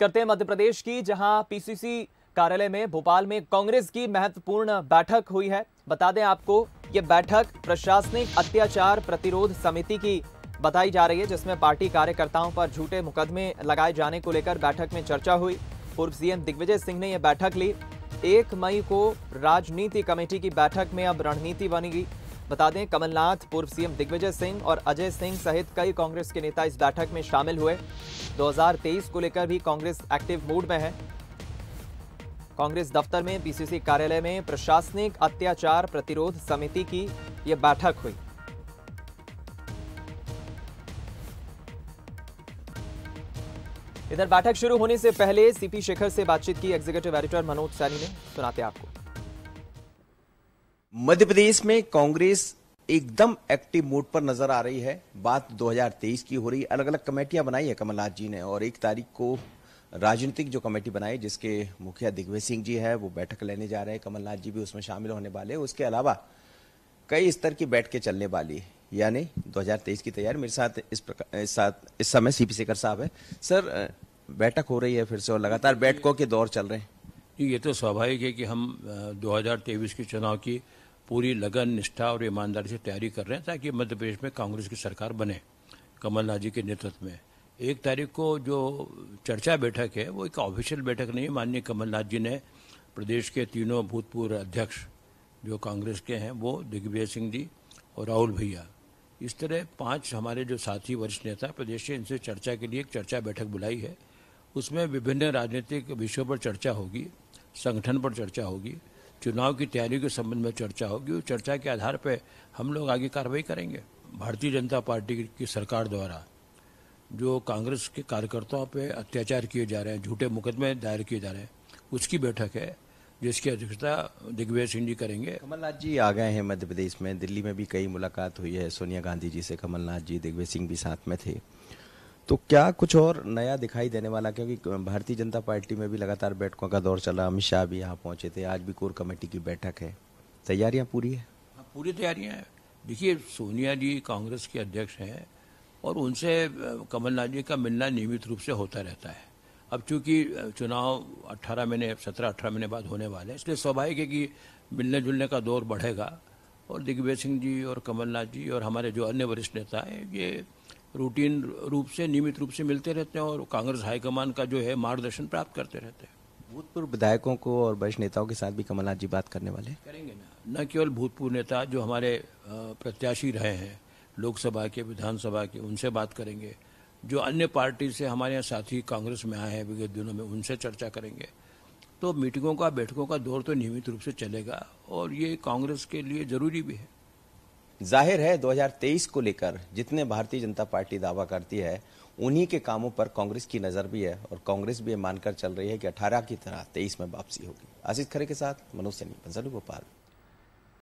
करते हैं मध्य प्रदेश की जहां पीसीसी कार्यालय में भोपाल में कांग्रेस की महत्वपूर्ण बैठक हुई है बता दें आपको ये बैठक प्रशासनिक अत्याचार प्रतिरोध समिति की बताई जा रही है जिसमें पार्टी कार्यकर्ताओं पर झूठे मुकदमे लगाए जाने को लेकर बैठक में चर्चा हुई पूर्व सीएम दिग्विजय सिंह ने यह बैठक ली एक मई को राजनीति कमेटी की बैठक में अब रणनीति बनेगी बता दें कमलनाथ पूर्व सीएम दिग्विजय सिंह और अजय सिंह सहित कई कांग्रेस के नेता इस बैठक में शामिल हुए 2023 को लेकर भी कांग्रेस एक्टिव मूड में है कांग्रेस दफ्तर में पीसीसी कार्यालय में प्रशासनिक अत्याचार प्रतिरोध समिति की यह बैठक हुई इधर बैठक शुरू होने से पहले सीपी शेखर से बातचीत की एग्जीक्यूटिव एडिटर मनोज सैनी ने सुनाते आपको मध्य प्रदेश में कांग्रेस एकदम एक्टिव मोड पर नजर आ रही है बात 2023 की हो रही है अलग अलग कमेटियां बनाई है कमलनाथ जी ने और एक तारीख को राजनीतिक जो कमेटी बनाई जिसके मुखिया दिग्विजय सिंह जी है वो बैठक लेने जा रहे हैं कमलनाथ जी भी उसमें शामिल होने वाले हैं उसके अलावा कई स्तर की बैठकें चलने वाली यानी 2023 की तैयारी मेरे साथ इस प्रकार इस इस समय सी पी शेखर साहब है सर बैठक हो रही है फिर से और लगातार बैठकों के दौर चल रहे हैं ये तो स्वाभाविक है कि हम दो के चुनाव की पूरी लगन निष्ठा और ईमानदारी से तैयारी कर रहे हैं ताकि मध्य प्रदेश में कांग्रेस की सरकार बने कमलनाथ जी के नेतृत्व में एक तारीख को जो चर्चा बैठक है वो एक ऑफिशियल बैठक नहीं है माननीय कमलनाथ जी ने प्रदेश के तीनों भूतपूर्व अध्यक्ष जो कांग्रेस के हैं वो दिग्विजय सिंह जी और राहुल भैया इस तरह पांच हमारे जो साथी वरिष्ठ नेता प्रदेश से इनसे चर्चा के लिए एक चर्चा बैठक बुलाई है उसमें विभिन्न राजनीतिक विषयों पर चर्चा होगी संगठन पर चर्चा होगी चुनाव की तैयारी के संबंध में चर्चा होगी उस चर्चा के आधार पर हम लोग आगे कार्रवाई करेंगे भारतीय जनता पार्टी की सरकार द्वारा जो कांग्रेस के कार्यकर्ताओं पर अत्याचार किए जा रहे हैं झूठे मुकदमे दायर किए जा रहे हैं उसकी बैठक है जिसकी अध्यक्षता दिग्विजय सिंह जी करेंगे कमलनाथ जी आ गए हैं मध्य प्रदेश में दिल्ली में भी कई मुलाकात हुई है सोनिया गांधी जी से कमलनाथ जी दिग्विजय सिंह भी साथ में थे तो क्या कुछ और नया दिखाई देने वाला क्योंकि भारतीय जनता पार्टी में भी लगातार बैठकों का दौर चला अमित शाह भी यहाँ पहुँचे थे आज भी कोर कमेटी की बैठक है तैयारियाँ पूरी है हाँ, पूरी तैयारियाँ हैं देखिए सोनिया जी कांग्रेस के अध्यक्ष हैं और उनसे कमलनाथ जी का मिलना नियमित रूप से होता रहता है अब चूंकि चुनाव 18 महीने 17-18 महीने बाद होने वाले हैं इसलिए स्वाभाविक है कि मिलने जुलने का दौर बढ़ेगा और दिग्विजय सिंह जी और कमलनाथ जी और हमारे जो अन्य वरिष्ठ नेता हैं ये रूटीन रूप से नियमित रूप से मिलते रहते हैं और कांग्रेस हाईकमान का जो है मार्गदर्शन प्राप्त करते रहते हैं भूतपूर्व विधायकों को और वरिष्ठ नेताओं के साथ भी कमलनाथ जी बात करने वाले करेंगे ना न केवल भूतपूर्व नेता जो हमारे प्रत्याशी रहे हैं लोकसभा के विधानसभा के उनसे बात करेंगे जो अन्य पार्टी से हमारे यहाँ साथी कांग्रेस में आए हैं विगत दिनों में उनसे चर्चा करेंगे तो मीटिंगों का बैठकों का दौर तो नियमित रूप से चलेगा और ये कांग्रेस के लिए जरूरी भी है जाहिर है 2023 को लेकर जितने भारतीय जनता पार्टी दावा करती है उन्हीं के कामों पर कांग्रेस की नज़र भी है और कांग्रेस भी ये मानकर चल रही है कि 18 की तरह 23 में वापसी होगी आशीष खरे के साथ मनोज सैनी पंजालू गोपाल